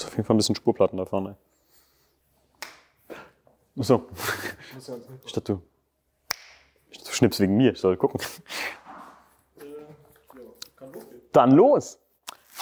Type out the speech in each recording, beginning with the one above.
Ist auf jeden Fall ein bisschen Spurplatten da vorne. So. Statt du. Statt du schnippst wegen mir, ich soll gucken. Dann los!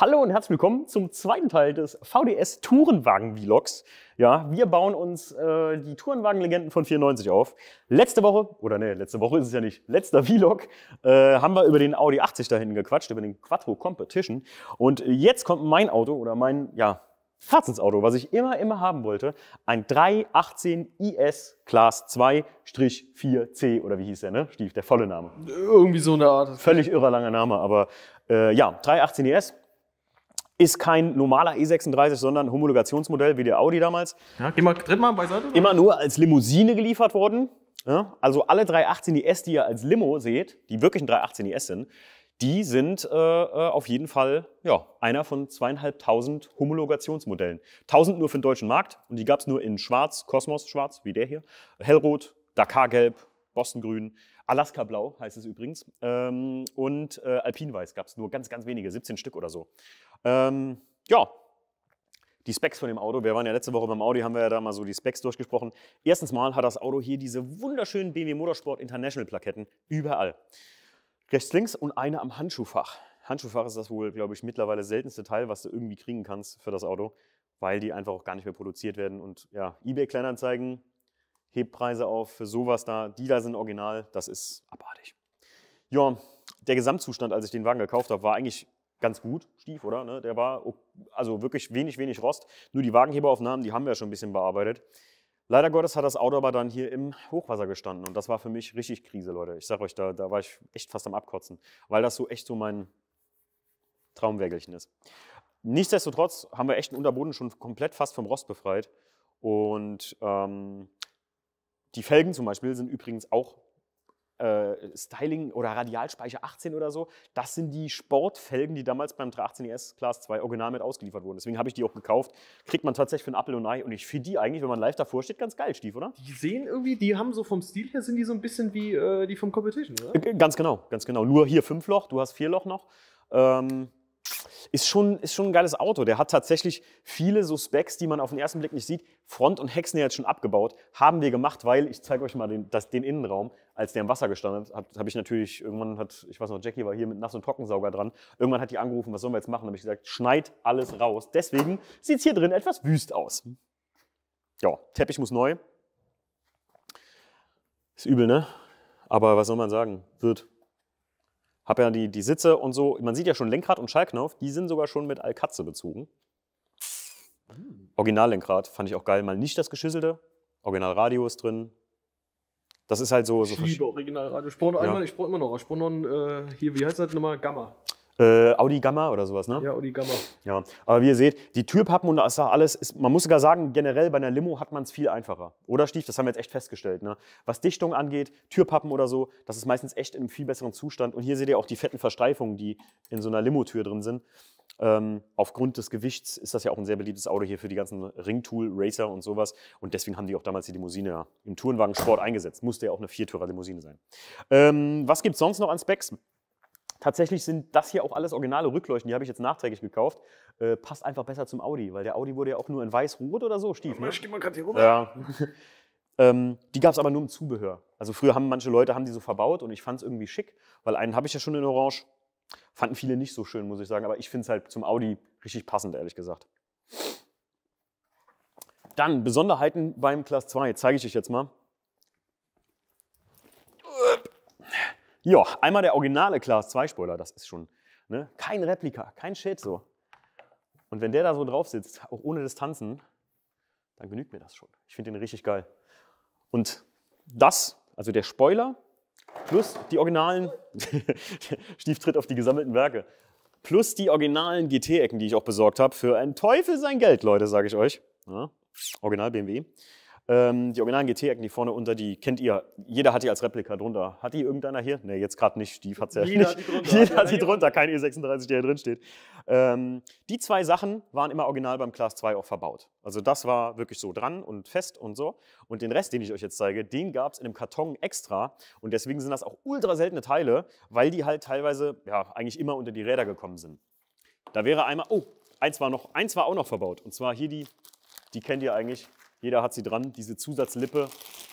Hallo und herzlich willkommen zum zweiten Teil des VDS Tourenwagen Vlogs. Ja, wir bauen uns äh, die Tourenwagen-Legenden von 94 auf. Letzte Woche, oder ne, letzte Woche ist es ja nicht, letzter Vlog, äh, haben wir über den Audi 80 da hinten gequatscht, über den Quattro Competition. Und jetzt kommt mein Auto oder mein, ja, Herzensauto, was ich immer, immer haben wollte. Ein 318 IS Class 2-4C oder wie hieß der, ne? Stief, der volle Name. Irgendwie so eine Art. Völlig irrer langer Name, aber äh, ja, 318 IS ist kein normaler E36, sondern Homologationsmodell wie der Audi damals. Ja, geh mal, tritt mal beiseite. Immer nur als Limousine geliefert worden. Ja? Ne? Also alle 318 IS, die ihr als Limo seht, die wirklich ein 318 IS sind, die sind äh, äh, auf jeden Fall ja, einer von zweieinhalbtausend Homologationsmodellen. Tausend nur für den deutschen Markt und die gab es nur in Schwarz, Kosmos Schwarz, wie der hier, Hellrot, Dakar Gelb, Boston Grün, Alaska Blau heißt es übrigens ähm, und äh, Weiß gab es nur ganz, ganz wenige, 17 Stück oder so. Ähm, ja, die Specs von dem Auto. Wir waren ja letzte Woche beim Audi, haben wir ja da mal so die Specs durchgesprochen. Erstens mal hat das Auto hier diese wunderschönen BMW Motorsport International Plaketten überall. Rechts, links und eine am Handschuhfach. Handschuhfach ist das wohl, glaube ich, mittlerweile seltenste Teil, was du irgendwie kriegen kannst für das Auto, weil die einfach auch gar nicht mehr produziert werden. Und ja, eBay-Kleinanzeigen Hebpreise auf für sowas da. Die da sind original, das ist abartig. Ja, der Gesamtzustand, als ich den Wagen gekauft habe, war eigentlich ganz gut, Stief, oder? Ne? Der war also wirklich wenig, wenig Rost. Nur die Wagenheberaufnahmen, die haben wir ja schon ein bisschen bearbeitet. Leider Gottes hat das Auto aber dann hier im Hochwasser gestanden und das war für mich richtig Krise, Leute. Ich sag euch, da, da war ich echt fast am Abkotzen, weil das so echt so mein Traumwägelchen ist. Nichtsdestotrotz haben wir echt den Unterboden schon komplett fast vom Rost befreit und ähm, die Felgen zum Beispiel sind übrigens auch äh, Styling oder Radialspeicher 18 oder so. Das sind die Sportfelgen, die damals beim 318 ES Class 2 original mit ausgeliefert wurden. Deswegen habe ich die auch gekauft. Kriegt man tatsächlich für einen Apple und Ei. Und ich finde die eigentlich, wenn man live davor steht, ganz geil, Stief, oder? Die sehen irgendwie, die haben so vom Stil her, sind die so ein bisschen wie äh, die vom Competition, oder? Äh, ganz genau, ganz genau. Nur hier fünf Loch, du hast vier Loch noch. Ähm, ist schon, ist schon ein geiles Auto. Der hat tatsächlich viele so Specs, die man auf den ersten Blick nicht sieht. Front und Hexen jetzt schon abgebaut. Haben wir gemacht, weil, ich zeige euch mal den, das, den Innenraum, als der im Wasser gestanden hat, habe ich natürlich, irgendwann hat, ich weiß noch, Jackie war hier mit Nass- und Trockensauger dran. Irgendwann hat die angerufen, was sollen wir jetzt machen? Da habe ich gesagt, schneid alles raus. Deswegen sieht es hier drin etwas wüst aus. Ja, Teppich muss neu. Ist übel, ne? Aber was soll man sagen? Wird. Habe ja die, die Sitze und so, man sieht ja schon Lenkrad und Schallknopf, die sind sogar schon mit Alkatze bezogen. Mhm. Originallenkrad fand ich auch geil, mal nicht das geschüsselte. Originalradio ist drin. Das ist halt so. so ich liebe Originalradio. Ich brauche ja. einmal, immer noch. Ich brauche noch ein, äh, hier, wie heißt das nochmal? Gamma. Äh, Audi Gamma oder sowas, ne? Ja, Audi Gamma. Ja, aber wie ihr seht, die Türpappen und das alles, ist, man muss sogar sagen, generell bei einer Limo hat man es viel einfacher. Oder Stief, das haben wir jetzt echt festgestellt. Ne? Was Dichtung angeht, Türpappen oder so, das ist meistens echt in einem viel besseren Zustand. Und hier seht ihr auch die fetten Verstreifungen, die in so einer Limo-Tür drin sind. Ähm, aufgrund des Gewichts ist das ja auch ein sehr beliebtes Auto hier für die ganzen Ringtool-Racer und sowas. Und deswegen haben die auch damals die Limousine ja im Tourenwagensport eingesetzt. Musste ja auch eine Viertürer-Limousine sein. Ähm, was gibt es sonst noch an Specs? Tatsächlich sind das hier auch alles originale Rückleuchten, die habe ich jetzt nachträglich gekauft. Äh, passt einfach besser zum Audi, weil der Audi wurde ja auch nur in weiß-rot oder so, Stief. Ja, ne? Stimmt, man kann hier rüber. Ja. ähm, die gab es aber nur im Zubehör. Also früher haben manche Leute haben die so verbaut und ich fand es irgendwie schick, weil einen habe ich ja schon in Orange. Fanden viele nicht so schön, muss ich sagen, aber ich finde es halt zum Audi richtig passend, ehrlich gesagt. Dann Besonderheiten beim Class 2, zeige ich euch jetzt mal. Ja, einmal der originale Class 2 Spoiler, das ist schon ne? kein Replika, kein Shit so. Und wenn der da so drauf sitzt, auch ohne Distanzen, dann genügt mir das schon. Ich finde den richtig geil. Und das, also der Spoiler plus die originalen, Stieftritt auf die gesammelten Werke, plus die originalen GT-Ecken, die ich auch besorgt habe, für einen Teufel sein Geld, Leute, sage ich euch. Ja, original BMW. Ähm, die originalen GT-Ecken, die vorne unter, die kennt ihr. Jeder hat die als Replika drunter. Hat die irgendeiner hier? Ne, jetzt gerade nicht. Die sie ja Jeder nicht. Jeder hat die drunter. Kein E36, der hier drin steht. Ähm, die zwei Sachen waren immer original beim Class 2 auch verbaut. Also das war wirklich so dran und fest und so. Und den Rest, den ich euch jetzt zeige, den gab es in einem Karton extra. Und deswegen sind das auch ultra seltene Teile, weil die halt teilweise ja, eigentlich immer unter die Räder gekommen sind. Da wäre einmal, oh, eins war, noch, eins war auch noch verbaut. Und zwar hier die, die kennt ihr eigentlich, jeder hat sie dran, diese Zusatzlippe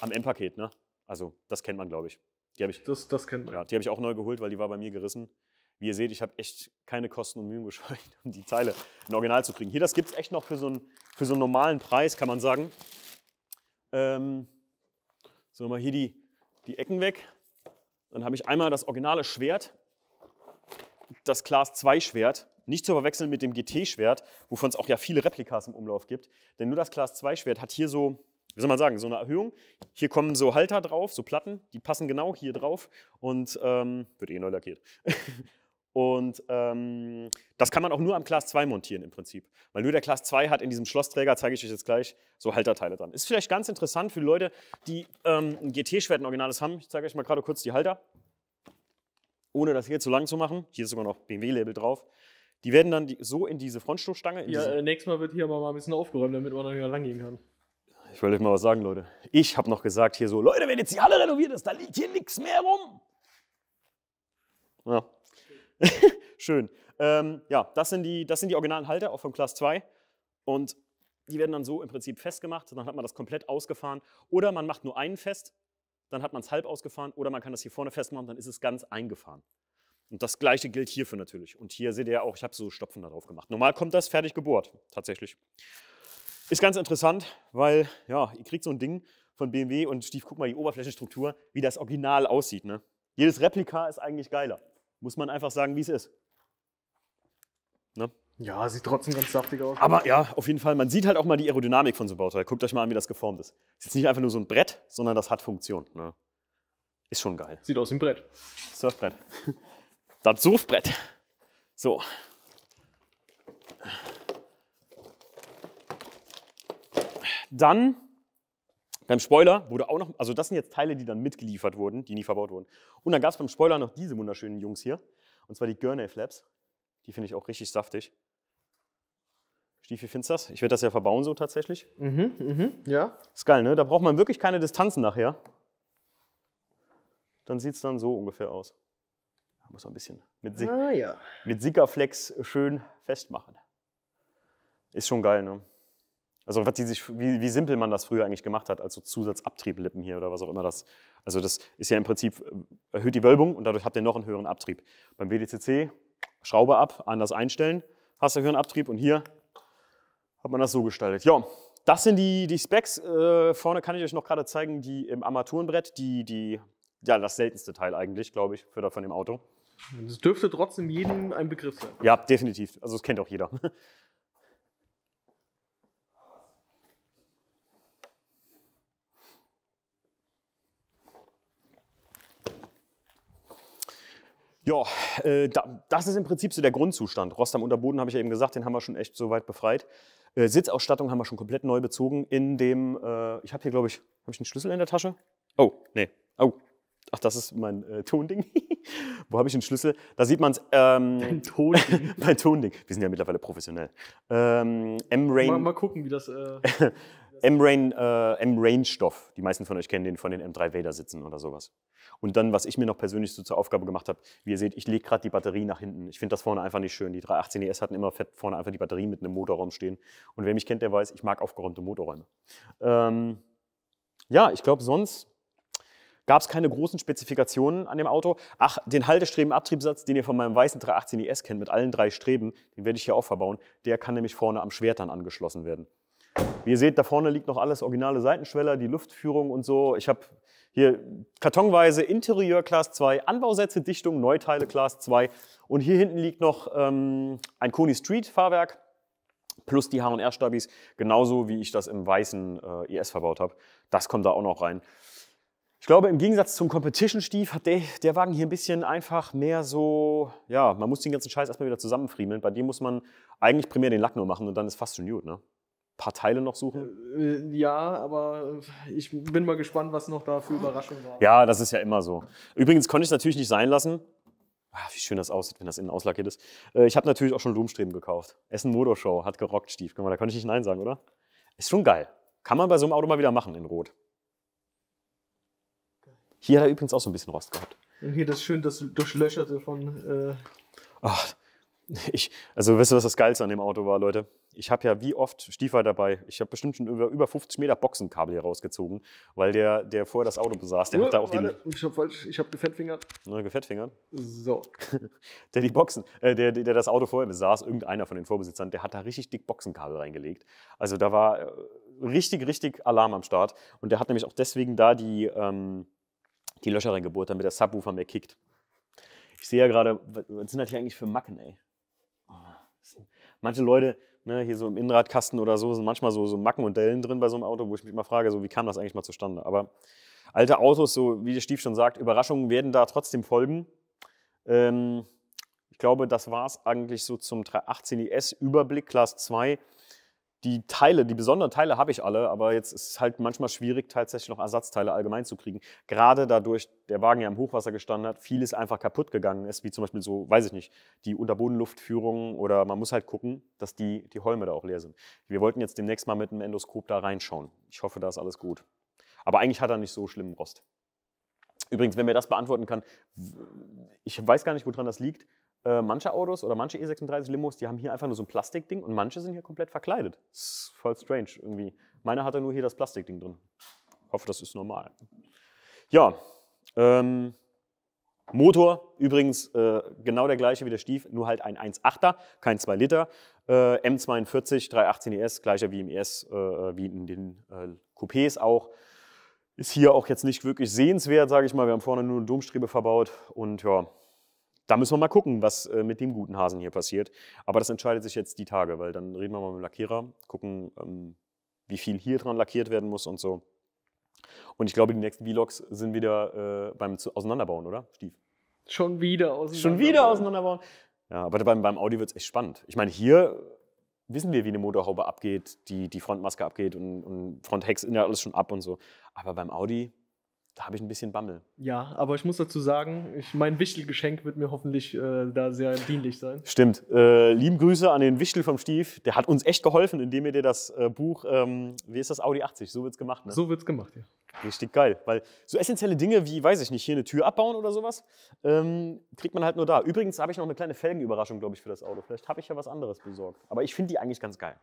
am M-Paket. Ne? Also das kennt man, glaube ich. Die habe ich, das, das kennt man. Ja, die habe ich auch neu geholt, weil die war bei mir gerissen. Wie ihr seht, ich habe echt keine Kosten und Mühen gescheut, um die Teile in Original zu kriegen. Hier, das gibt es echt noch für so, einen, für so einen normalen Preis, kann man sagen. Ähm, so, mal hier die, die Ecken weg. Dann habe ich einmal das originale Schwert, das Class 2 Schwert. Nicht zu verwechseln mit dem GT-Schwert, wovon es auch ja viele Replikas im Umlauf gibt. Denn nur das Class 2-Schwert hat hier so, wie soll man sagen, so eine Erhöhung. Hier kommen so Halter drauf, so Platten, die passen genau hier drauf und ähm, wird eh neu lackiert. Und ähm, das kann man auch nur am Class 2 montieren im Prinzip. Weil nur der Class 2 hat in diesem Schlossträger, zeige ich euch jetzt gleich, so Halterteile dran. Ist vielleicht ganz interessant für Leute, die ähm, ein GT-Schwert, ein originales haben. Ich zeige euch mal gerade kurz die Halter. Ohne das hier zu lang zu machen. Hier ist sogar noch BMW-Label drauf. Die werden dann die, so in diese Frontstoßstange. In ja, äh, nächstes Mal wird hier aber mal ein bisschen aufgeräumt, damit man dann wieder lang gehen kann. Ich wollte euch mal was sagen, Leute. Ich habe noch gesagt hier so, Leute, wenn jetzt die alle renoviert ist, da liegt hier nichts mehr rum. Ja. Schön. Ähm, ja, das sind, die, das sind die originalen Halter, auch vom Class 2. Und die werden dann so im Prinzip festgemacht. Dann hat man das komplett ausgefahren. Oder man macht nur einen fest, dann hat man es halb ausgefahren. Oder man kann das hier vorne festmachen, dann ist es ganz eingefahren. Und das gleiche gilt hierfür natürlich. Und hier seht ihr ja auch, ich habe so Stopfen da drauf gemacht. Normal kommt das fertig gebohrt, tatsächlich. Ist ganz interessant, weil ja, ihr kriegt so ein Ding von BMW und Stief, guck mal die Oberflächenstruktur, wie das Original aussieht. Ne? Jedes Replika ist eigentlich geiler. Muss man einfach sagen, wie es ist. Ne? Ja, sieht trotzdem ganz saftig aus. Aber ja, auf jeden Fall, man sieht halt auch mal die Aerodynamik von so einem Bauteil. Guckt euch mal an, wie das geformt ist. Ist jetzt nicht einfach nur so ein Brett, sondern das hat Funktion. Ne? Ist schon geil. Sieht aus wie ein Brett. Surfbrett das Surfbrett. So. Dann beim Spoiler wurde auch noch, also das sind jetzt Teile, die dann mitgeliefert wurden, die nie verbaut wurden. Und dann gab es beim Spoiler noch diese wunderschönen Jungs hier, und zwar die Gurney Flaps. Die finde ich auch richtig saftig. Stiefel, findest du das? Ich werde das ja verbauen so tatsächlich. Mhm, mhm, ja. Ist geil, ne? Da braucht man wirklich keine Distanzen nachher. Dann sieht es dann so ungefähr aus muss man ein bisschen mit, si ah, ja. mit Sikaflex schön festmachen. Ist schon geil, ne? Also was die sich, wie, wie simpel man das früher eigentlich gemacht hat, also Zusatzabtrieblippen hier oder was auch immer das. Also das ist ja im Prinzip, äh, erhöht die Wölbung und dadurch habt ihr noch einen höheren Abtrieb. Beim WDCC Schraube ab, anders einstellen, hast du höheren Abtrieb und hier hat man das so gestaltet. Ja, das sind die, die Specs. Äh, vorne kann ich euch noch gerade zeigen, die im Armaturenbrett, die, die, ja, das seltenste Teil eigentlich, glaube ich, für, von dem Auto. Es dürfte trotzdem jedem ein Begriff sein. Ja, definitiv. Also es kennt auch jeder. Ja, äh, da, das ist im Prinzip so der Grundzustand. Rost am Unterboden habe ich ja eben gesagt, den haben wir schon echt so weit befreit. Äh, Sitzausstattung haben wir schon komplett neu bezogen in dem, äh, ich habe hier glaube ich, habe ich einen Schlüssel in der Tasche? Oh, nee. Oh, Ach, das ist mein äh, Tonding. Wo habe ich den Schlüssel? Da sieht man es. Ähm, Tonding. mein Tonding. Wir sind ja mittlerweile professionell. Ähm, M-Rain. Mal, mal, gucken, wie das. Äh, M-Rain, äh, M-Rain-Stoff. Die meisten von euch kennen den von den M3 Vader-Sitzen oder sowas. Und dann, was ich mir noch persönlich so zur Aufgabe gemacht habe, wie ihr seht, ich lege gerade die Batterie nach hinten. Ich finde das vorne einfach nicht schön. Die 318 ES hatten immer fett vorne einfach die Batterie mit einem Motorraum stehen. Und wer mich kennt, der weiß, ich mag aufgeräumte Motorräume. Ähm, ja, ich glaube, sonst gab es keine großen Spezifikationen an dem Auto. Ach, den Haltestrebenabtriebssatz, den ihr von meinem weißen 318 IS kennt, mit allen drei Streben, den werde ich hier auch verbauen. Der kann nämlich vorne am Schwert dann angeschlossen werden. Wie ihr seht, da vorne liegt noch alles originale Seitenschweller, die Luftführung und so. Ich habe hier kartonweise Interieur Class 2, Anbausätze, Dichtung, Neuteile Class 2. Und hier hinten liegt noch ähm, ein Kony Street Fahrwerk plus die H&R Stabis, genauso wie ich das im weißen äh, ES verbaut habe. Das kommt da auch noch rein. Ich glaube, im Gegensatz zum Competition-Stief hat der, der, Wagen hier ein bisschen einfach mehr so, ja, man muss den ganzen Scheiß erstmal wieder zusammenfriemeln. Bei dem muss man eigentlich primär den Lack nur machen und dann ist fast schon gut, ne? Ein paar Teile noch suchen? Äh, ja, aber ich bin mal gespannt, was noch da für Überraschungen waren. Ja, das ist ja immer so. Übrigens konnte ich es natürlich nicht sein lassen. Ach, wie schön das aussieht, wenn das innen auslackiert ist. Äh, ich habe natürlich auch schon Domstreben gekauft. Essen Motorshow, hat gerockt, Stief. Guck mal, da konnte ich nicht Nein sagen, oder? Ist schon geil. Kann man bei so einem Auto mal wieder machen in Rot. Hier hat er übrigens auch so ein bisschen Rost gehabt. Und hier das schön, das Durchlöcherte von. Äh Ach, ich, also wisst ihr, was das Geilste an dem Auto war, Leute? Ich habe ja wie oft Stiefel dabei. Ich habe bestimmt schon über, über 50 Meter Boxenkabel hier rausgezogen, weil der, der vorher das Auto besaß, der oh, hat da oh, auch warte, die. Ich habe falsch, ich habe gefettfingert. Ne, gefettfingert? So. der die Boxen, äh, der, der das Auto vorher besaß, irgendeiner von den Vorbesitzern, der hat da richtig dick Boxenkabel reingelegt. Also da war äh, richtig, richtig Alarm am Start. Und der hat nämlich auch deswegen da die. Ähm, die Löcher reingebohrt, damit der Subwoofer mehr kickt. Ich sehe ja gerade, was sind das hier eigentlich für Macken, ey? Oh, manche Leute, ne, hier so im Innenradkasten oder so, sind manchmal so, so Macken und Dellen drin bei so einem Auto, wo ich mich mal frage, so, wie kam das eigentlich mal zustande? Aber alte Autos, so wie der Stief schon sagt, Überraschungen werden da trotzdem folgen. Ähm, ich glaube, das war es eigentlich so zum 318 IS Überblick Class 2 die Teile, die besonderen Teile habe ich alle, aber jetzt ist es halt manchmal schwierig, tatsächlich noch Ersatzteile allgemein zu kriegen. Gerade dadurch, der Wagen ja im Hochwasser gestanden hat, vieles einfach kaputt gegangen ist, wie zum Beispiel so, weiß ich nicht, die Unterbodenluftführungen oder man muss halt gucken, dass die, die Holme da auch leer sind. Wir wollten jetzt demnächst mal mit einem Endoskop da reinschauen. Ich hoffe, da ist alles gut. Aber eigentlich hat er nicht so schlimmen Rost. Übrigens, wenn mir das beantworten kann, ich weiß gar nicht, woran das liegt. Äh, manche Autos oder manche E36-Limos, die haben hier einfach nur so ein Plastikding und manche sind hier komplett verkleidet. Das ist voll strange irgendwie. Meiner hatte nur hier das Plastikding drin. Ich hoffe, das ist normal. Ja, ähm, Motor übrigens äh, genau der gleiche wie der Stief, nur halt ein 1,8er, kein 2 Liter. Äh, M42 318 ES, gleicher wie im ES, äh, wie in den äh, Coupés auch. Ist hier auch jetzt nicht wirklich sehenswert, sage ich mal. Wir haben vorne nur eine Domstrebe verbaut und ja, da müssen wir mal gucken, was äh, mit dem guten Hasen hier passiert. Aber das entscheidet sich jetzt die Tage, weil dann reden wir mal mit dem Lackierer, gucken, ähm, wie viel hier dran lackiert werden muss und so. Und ich glaube, die nächsten Vlogs sind wieder äh, beim Auseinanderbauen, oder, Stief? Schon wieder auseinanderbauen. Schon wieder auseinanderbauen. Ja, aber beim, beim Audi wird es echt spannend. Ich meine, hier wissen wir, wie eine Motorhaube abgeht, die, die Frontmaske abgeht und, und Fronthex ist ne, ja alles schon ab und so. Aber beim Audi, da habe ich ein bisschen Bammel. Ja, aber ich muss dazu sagen, ich, mein Wichtelgeschenk wird mir hoffentlich äh, da sehr dienlich sein. Stimmt. Äh, lieben Grüße an den Wichtel vom Stief. Der hat uns echt geholfen, indem er dir das äh, Buch, ähm, wie ist das, Audi 80, so wird's gemacht, ne? So wird's gemacht, ja. Richtig geil, weil so essentielle Dinge wie, weiß ich nicht, hier eine Tür abbauen oder sowas, ähm, kriegt man halt nur da. Übrigens habe ich noch eine kleine Felgenüberraschung, glaube ich, für das Auto. Vielleicht habe ich ja was anderes besorgt. Aber ich finde die eigentlich ganz geil.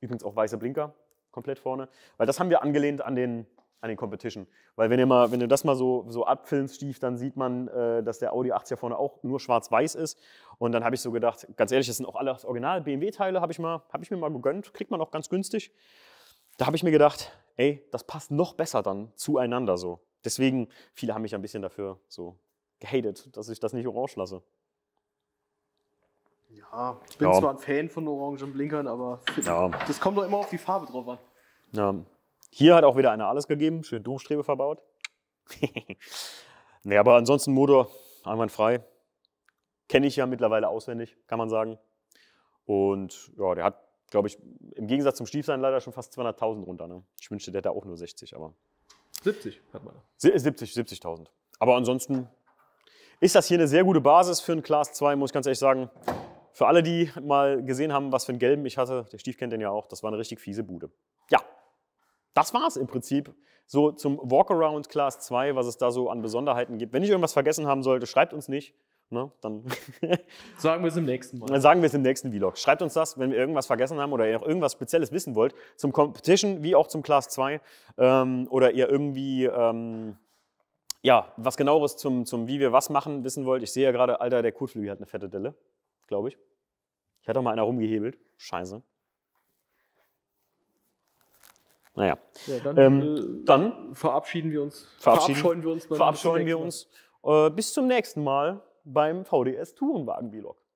Übrigens auch weiße Blinker, komplett vorne. Weil das haben wir angelehnt an den an den Competition. Weil wenn, ihr mal, wenn du das mal so, so abfilmst, Stief, dann sieht man, äh, dass der Audi 80er vorne auch nur schwarz-weiß ist. Und dann habe ich so gedacht, ganz ehrlich, das sind auch alle Original-BMW-Teile, habe ich, hab ich mir mal gegönnt, kriegt man auch ganz günstig. Da habe ich mir gedacht, ey, das passt noch besser dann zueinander so. Deswegen, viele haben mich ein bisschen dafür so gehatet, dass ich das nicht orange lasse. Ja, ich bin ja. zwar ein Fan von orangen Blinkern, aber ja. das kommt doch immer auf die Farbe drauf an. Ja. Hier hat auch wieder einer alles gegeben, schön Durchstrebe verbaut. nee, aber ansonsten Motor einwandfrei. Kenne ich ja mittlerweile auswendig, kann man sagen. Und ja, der hat, glaube ich, im Gegensatz zum Stiefsein leider schon fast 200.000 runter. Ne? Ich wünschte, der hätte auch nur 60, aber. 70 hat man. 70, 70.000. Aber ansonsten ist das hier eine sehr gute Basis für einen Class 2, muss ich ganz ehrlich sagen. Für alle, die mal gesehen haben, was für einen gelben ich hatte, der Stief kennt den ja auch, das war eine richtig fiese Bude. Ja, das war es im Prinzip so zum Walkaround Class 2, was es da so an Besonderheiten gibt. Wenn ich irgendwas vergessen haben sollte, schreibt uns nicht. Ne? Dann sagen wir es im nächsten Mal. Dann sagen wir es im nächsten Vlog. Schreibt uns das, wenn wir irgendwas vergessen haben oder ihr noch irgendwas Spezielles wissen wollt, zum Competition wie auch zum Class 2 ähm, oder ihr irgendwie. Ähm, ja, was genaueres zum, zum Wie wir was machen wissen wollt. Ich sehe ja gerade, Alter, der Kotflügel hat eine fette Delle, glaube ich. Ich hatte auch mal einer rumgehebelt. Scheiße. Naja. Ja, dann, ähm, äh, dann, verabschieden wir uns. Verabschieden, verabscheuen wir uns. Verabscheuen wir uns. Äh, bis zum nächsten Mal beim VDS Tourenwagen-Vlog.